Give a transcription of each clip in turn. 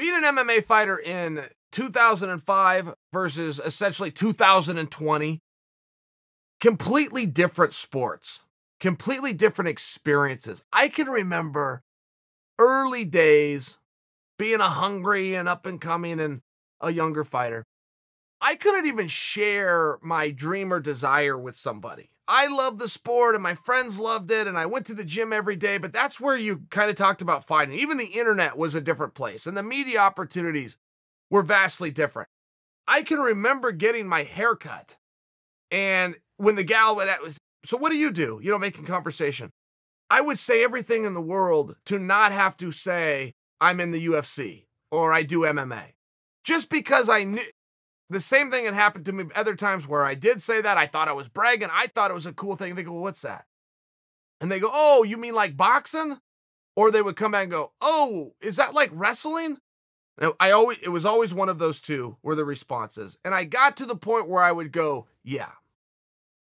being an MMA fighter in 2005 versus essentially 2020, completely different sports, completely different experiences. I can remember early days being a hungry and up and coming and a younger fighter. I couldn't even share my dream or desire with somebody. I love the sport and my friends loved it and I went to the gym every day, but that's where you kind of talked about fighting. Even the internet was a different place and the media opportunities were vastly different. I can remember getting my hair cut and when the gal was, so what do you do? You know, making conversation. I would say everything in the world to not have to say I'm in the UFC or I do MMA. Just because I knew the same thing had happened to me other times where I did say that. I thought I was bragging. I thought it was a cool thing. They go, well, what's that? And they go, oh, you mean like boxing? Or they would come back and go, oh, is that like wrestling? And I always, it was always one of those two were the responses. And I got to the point where I would go, yeah.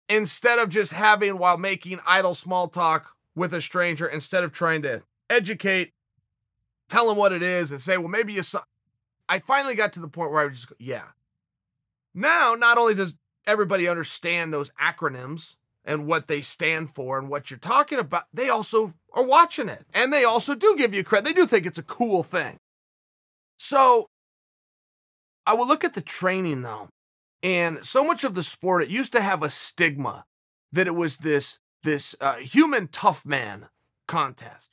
Instead of just having while making idle small talk with a stranger, instead of trying to educate, tell them what it is and say, well, maybe you saw. I finally got to the point where I would just go, yeah now, not only does everybody understand those acronyms and what they stand for and what you're talking about, they also are watching it. And they also do give you credit. They do think it's a cool thing. So I will look at the training though. And so much of the sport, it used to have a stigma that it was this this uh, human tough man contest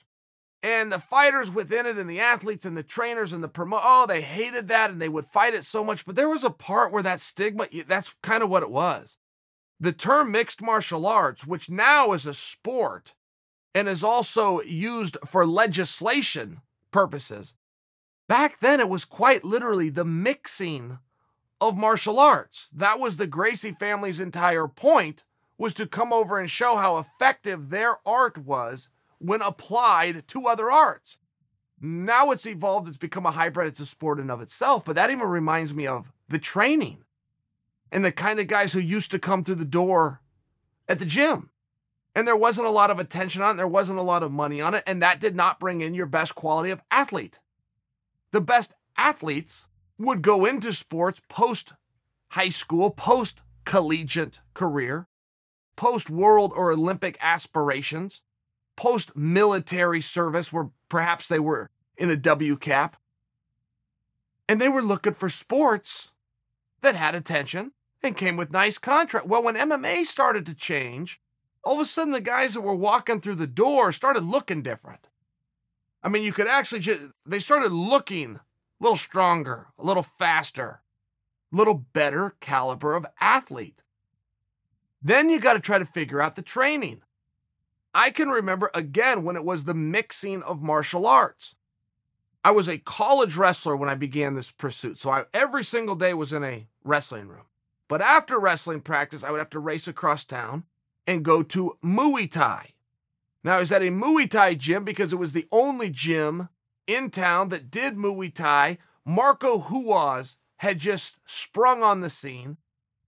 and the fighters within it and the athletes and the trainers and the promo oh they hated that and they would fight it so much but there was a part where that stigma that's kind of what it was the term mixed martial arts which now is a sport and is also used for legislation purposes back then it was quite literally the mixing of martial arts that was the gracie family's entire point was to come over and show how effective their art was when applied to other arts. Now it's evolved, it's become a hybrid, it's a sport in of itself, but that even reminds me of the training and the kind of guys who used to come through the door at the gym. And there wasn't a lot of attention on it, there wasn't a lot of money on it, and that did not bring in your best quality of athlete. The best athletes would go into sports post high school, post collegiate career, post world or Olympic aspirations, post military service where perhaps they were in a WCAP. And they were looking for sports that had attention and came with nice contract. Well, when MMA started to change, all of a sudden the guys that were walking through the door started looking different. I mean, you could actually just, they started looking a little stronger, a little faster, a little better caliber of athlete. Then you got to try to figure out the training. I can remember again when it was the mixing of martial arts. I was a college wrestler when I began this pursuit, so I, every single day was in a wrestling room. But after wrestling practice, I would have to race across town and go to Muay Thai. Now, I was at a Muay Thai gym because it was the only gym in town that did Muay Thai. Marco Huaz had just sprung on the scene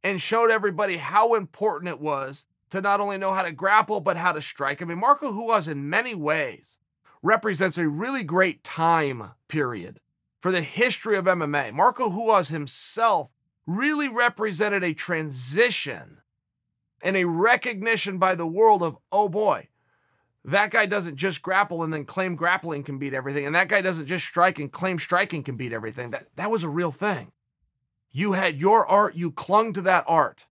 and showed everybody how important it was to not only know how to grapple, but how to strike. I mean, Marco Huas, in many ways, represents a really great time period for the history of MMA. Marco Huas himself really represented a transition and a recognition by the world of, oh boy, that guy doesn't just grapple and then claim grappling can beat everything. And that guy doesn't just strike and claim striking can beat everything. That, that was a real thing. You had your art, you clung to that art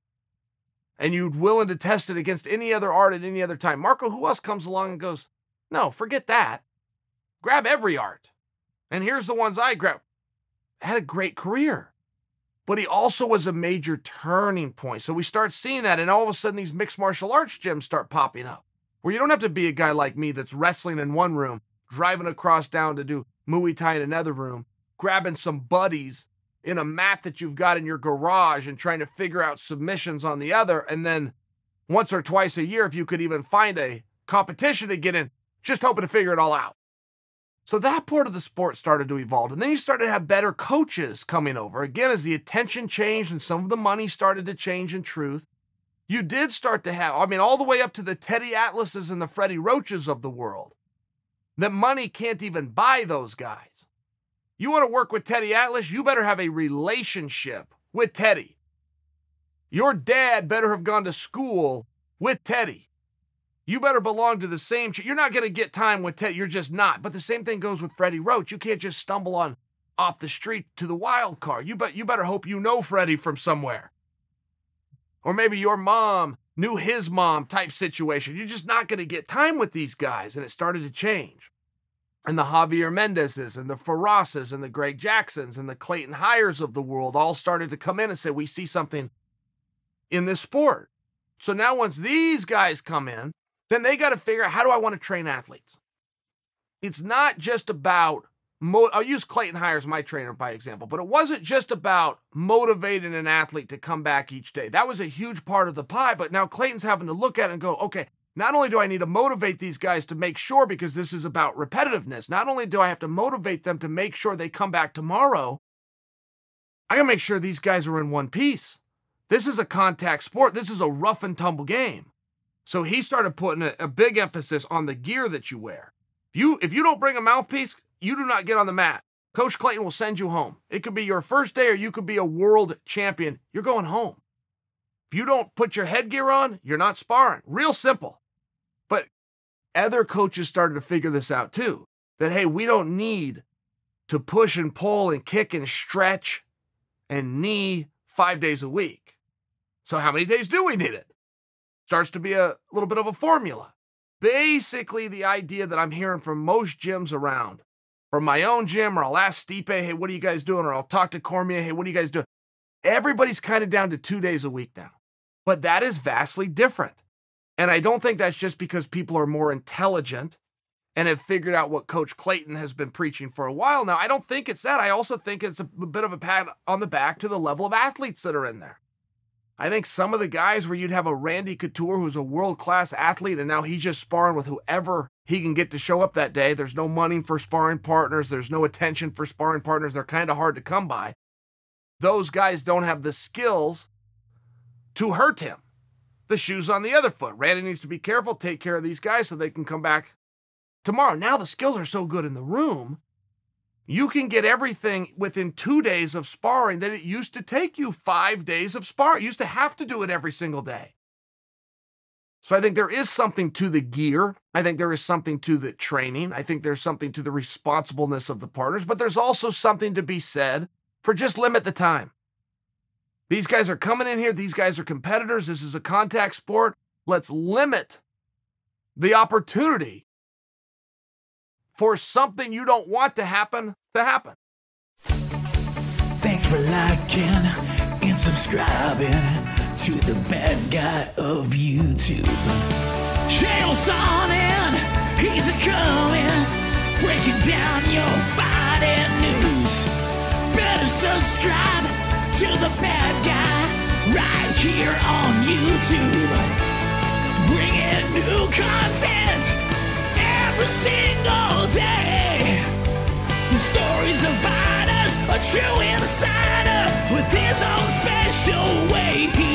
and you'd willing to test it against any other art at any other time. Marco, who else comes along and goes, no, forget that. Grab every art. And here's the ones I grabbed. Had a great career. But he also was a major turning point. So we start seeing that, and all of a sudden these mixed martial arts gyms start popping up. Where you don't have to be a guy like me that's wrestling in one room, driving across down to do Muay Thai in another room, grabbing some buddies in a mat that you've got in your garage and trying to figure out submissions on the other. And then once or twice a year, if you could even find a competition to get in, just hoping to figure it all out. So that part of the sport started to evolve. And then you started to have better coaches coming over. Again, as the attention changed and some of the money started to change in truth, you did start to have, I mean, all the way up to the Teddy Atlases and the Freddie Roaches of the world, that money can't even buy those guys. You want to work with Teddy Atlas, you better have a relationship with Teddy. Your dad better have gone to school with Teddy. You better belong to the same. You're not going to get time with Teddy. You're just not. But the same thing goes with Freddie Roach. You can't just stumble on off the street to the wild card. You bet. You better hope you know Freddie from somewhere, or maybe your mom knew his mom type situation. You're just not going to get time with these guys. And it started to change and the Javier Mendezes and the Ferrases and the Greg Jacksons and the Clayton Hires of the world all started to come in and say, we see something in this sport. So now once these guys come in, then they got to figure out how do I want to train athletes? It's not just about, I'll use Clayton Hires, my trainer, by example, but it wasn't just about motivating an athlete to come back each day. That was a huge part of the pie, but now Clayton's having to look at it and go, okay, not only do I need to motivate these guys to make sure, because this is about repetitiveness, not only do I have to motivate them to make sure they come back tomorrow, I gotta make sure these guys are in one piece. This is a contact sport, this is a rough and tumble game. So he started putting a, a big emphasis on the gear that you wear. If you if you don't bring a mouthpiece, you do not get on the mat. Coach Clayton will send you home. It could be your first day or you could be a world champion. You're going home. If you don't put your headgear on, you're not sparring. Real simple other coaches started to figure this out too that, hey, we don't need to push and pull and kick and stretch and knee five days a week. So, how many days do we need it? Starts to be a little bit of a formula. Basically, the idea that I'm hearing from most gyms around, from my own gym, or I'll ask Stipe, hey, what are you guys doing? Or I'll talk to Cormier, hey, what are you guys doing? Everybody's kind of down to two days a week now. But that is vastly different and I don't think that's just because people are more intelligent and have figured out what Coach Clayton has been preaching for a while now. I don't think it's that. I also think it's a bit of a pat on the back to the level of athletes that are in there. I think some of the guys where you'd have a Randy Couture who's a world class athlete and now he's just sparring with whoever he can get to show up that day. There's no money for sparring partners, there's no attention for sparring partners. They're kind of hard to come by. Those guys don't have the skills to hurt him the shoes on the other foot. Randy needs to be careful, take care of these guys so they can come back tomorrow. Now the skills are so good in the room, you can get everything within two days of sparring that it used to take you five days of sparring. You used to have to do it every single day. So I think there is something to the gear. I think there is something to the training. I think there's something to the responsibleness of the partners, but there's also something to be said for just limit the time. These guys are coming in here. These guys are competitors. This is a contact sport. Let's limit the opportunity for something you don't want to happen to happen. Thanks for liking and subscribing to the bad guy of YouTube. Channel's on in, he's a coming, breaking down your fighting news. Better subscribe to the bad guy right here on YouTube. Bringing new content every single day. The stories divide us, a true insider with his own special way.